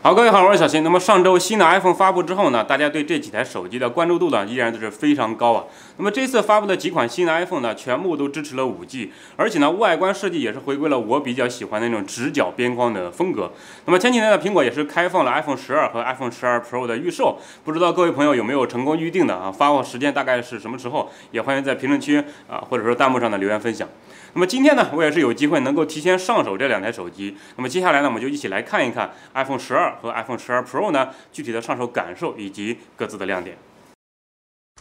好，各位好，我是小新。那么上周新的 iPhone 发布之后呢，大家对这几台手机的关注度呢，依然都是非常高啊。那么这次发布的几款新的 iPhone 呢，全部都支持了 5G，而且呢，外观设计也是回归了我比较喜欢的那种直角边框的风格。那么前几天呢，苹果也是开放了 iPhone 12和 iPhone 12 Pro 的预售，不知道各位朋友有没有成功预定的啊？发货时间大概是什么时候？也欢迎在评论区啊，或者说弹幕上的留言分享。那么今天呢，我也是有机会能够提前上手这两台手机。那么接下来呢，我们就一起来看一看 iPhone 12。和 iPhone 12 Pro 呢？具体的上手感受以及各自的亮点。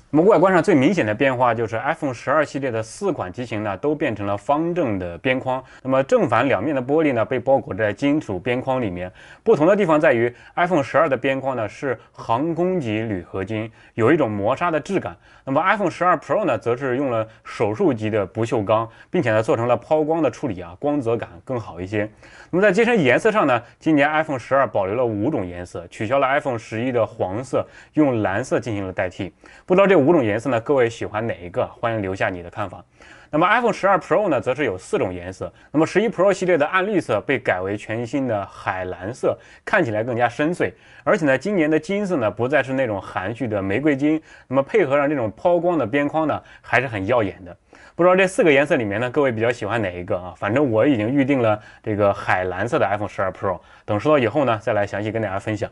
那么外观上最明显的变化就是 iPhone 十二系列的四款机型呢，都变成了方正的边框。那么正反两面的玻璃呢，被包裹在金属边框里面。不同的地方在于 iPhone 十二的边框呢是航空级铝合金，有一种磨砂的质感。那么 iPhone 十二 Pro 呢，则是用了手术级的不锈钢，并且呢做成了抛光的处理啊，光泽感更好一些。那么在机身颜色上呢，今年 iPhone 十二保留了五种颜色，取消了 iPhone 十一的黄色，用蓝色进行了代替。不知道这。五种颜色呢？各位喜欢哪一个？欢迎留下你的看法。那么 iPhone 12 Pro 呢，则是有四种颜色。那么11 Pro 系列的暗绿色被改为全新的海蓝色，看起来更加深邃。而且呢，今年的金色呢，不再是那种含蓄的玫瑰金，那么配合上这种抛光的边框呢，还是很耀眼的。不知道这四个颜色里面呢，各位比较喜欢哪一个啊？反正我已经预定了这个海蓝色的 iPhone 12 Pro，等收到以后呢，再来详细跟大家分享。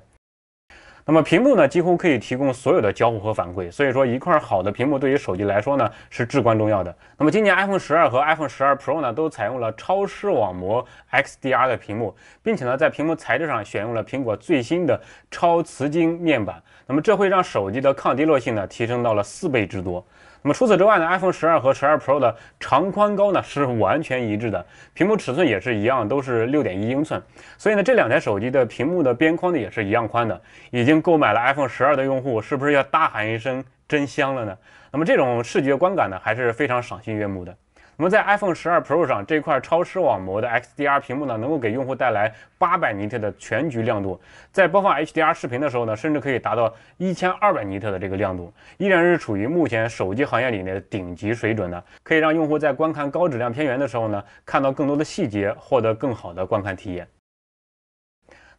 那么屏幕呢，几乎可以提供所有的交互和反馈，所以说一块好的屏幕对于手机来说呢是至关重要的。那么今年 iPhone 12和 iPhone 12 Pro 呢都采用了超视网膜 XDR 的屏幕，并且呢在屏幕材质上选用了苹果最新的超磁晶面板。那么这会让手机的抗跌落性呢提升到了四倍之多。那么除此之外呢，iPhone 十二和十二 Pro 的长宽高呢是完全一致的，屏幕尺寸也是一样，都是六点一英寸。所以呢，这两台手机的屏幕的边框呢也是一样宽的。已经购买了 iPhone 十二的用户，是不是要大喊一声真香了呢？那么这种视觉观感呢，还是非常赏心悦目的。我们在 iPhone 十二 Pro 上这块超视网膜的 XDR 屏幕呢，能够给用户带来八百尼特的全局亮度，在播放 HDR 视频的时候呢，甚至可以达到一千二百尼特的这个亮度，依然是处于目前手机行业里面的顶级水准的，可以让用户在观看高质量片源的时候呢，看到更多的细节，获得更好的观看体验。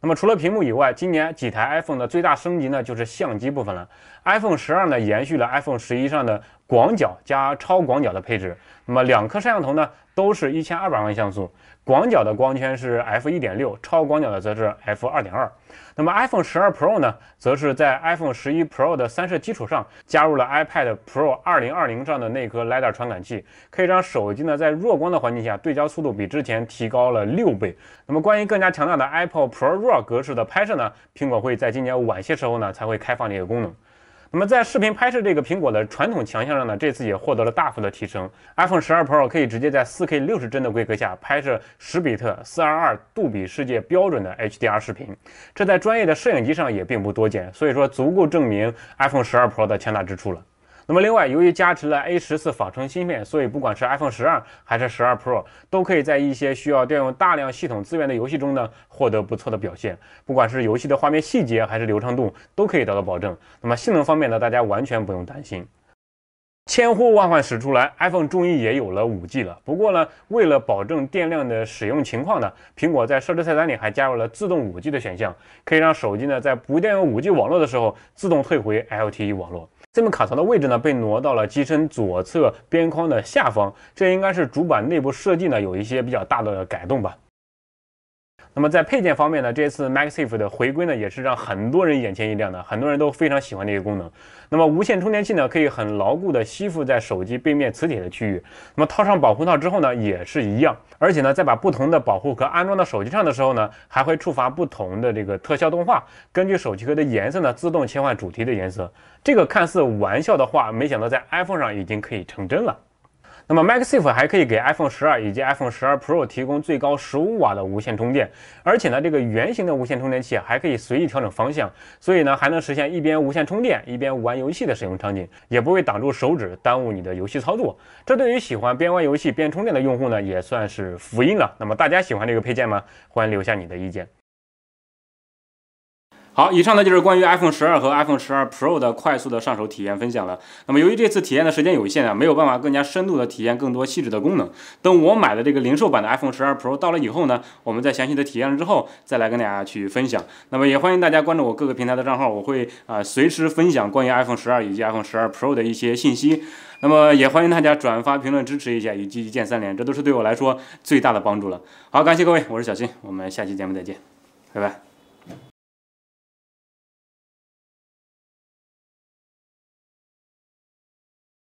那么除了屏幕以外，今年几台 iPhone 的最大升级呢，就是相机部分了。iPhone 十二呢，延续了 iPhone 十一上的。广角加超广角的配置，那么两颗摄像头呢，都是一千二百万像素，广角的光圈是 f 1.6，超广角的则是 f 2.2。那么 iPhone 12 Pro 呢，则是在 iPhone 11 Pro 的三摄基础上，加入了 iPad Pro 2020上的那颗 LiDAR 传感器，可以让手机呢在弱光的环境下对焦速度比之前提高了六倍。那么关于更加强大的 Apple ProRAW 格式的拍摄呢，苹果会在今年晚些时候呢才会开放这个功能。那么在视频拍摄这个苹果的传统强项上呢，这次也获得了大幅的提升。iPhone 12 Pro 可以直接在 4K 60帧的规格下拍摄十比特422杜比世界标准的 HDR 视频，这在专业的摄影机上也并不多见，所以说足够证明 iPhone 12 Pro 的强大之处了。那么另外，由于加持了 A 十四仿生芯片，所以不管是 iPhone 十二还是十二 Pro，都可以在一些需要调用大量系统资源的游戏中呢，获得不错的表现。不管是游戏的画面细节还是流畅度，都可以得到保证。那么性能方面呢，大家完全不用担心。千呼万唤始出来，iPhone 终于也有了 5G 了。不过呢，为了保证电量的使用情况呢，苹果在设置菜单里还加入了自动 5G 的选项，可以让手机呢在不调用 5G 网络的时候，自动退回 LTE 网络。SIM 卡槽的位置呢，被挪到了机身左侧边框的下方。这应该是主板内部设计呢，有一些比较大的改动吧。那么在配件方面呢，这次 Maxif 的回归呢，也是让很多人眼前一亮的，很多人都非常喜欢这个功能。那么无线充电器呢，可以很牢固的吸附在手机背面磁铁的区域。那么套上保护套之后呢，也是一样。而且呢，在把不同的保护壳安装到手机上的时候呢，还会触发不同的这个特效动画，根据手机壳的颜色呢，自动切换主题的颜色。这个看似玩笑的话，没想到在 iPhone 上已经可以成真了。那么 Maxif 还可以给 iPhone 十二以及 iPhone 十二 Pro 提供最高十五瓦的无线充电，而且呢，这个圆形的无线充电器还可以随意调整方向，所以呢，还能实现一边无线充电一边玩游戏的使用场景，也不会挡住手指，耽误你的游戏操作。这对于喜欢边玩游戏边充电的用户呢，也算是福音了。那么大家喜欢这个配件吗？欢迎留下你的意见。好，以上呢就是关于 iPhone 十二和 iPhone 十二 Pro 的快速的上手体验分享了。那么由于这次体验的时间有限啊，没有办法更加深度的体验更多细致的功能。等我买的这个零售版的 iPhone 十二 Pro 到了以后呢，我们再详细的体验了之后再来跟大家去分享。那么也欢迎大家关注我各个平台的账号，我会啊随时分享关于 iPhone 十二以及 iPhone 十二 Pro 的一些信息。那么也欢迎大家转发、评论、支持一下，以及一键三连，这都是对我来说最大的帮助了。好，感谢各位，我是小新，我们下期节目再见，拜拜。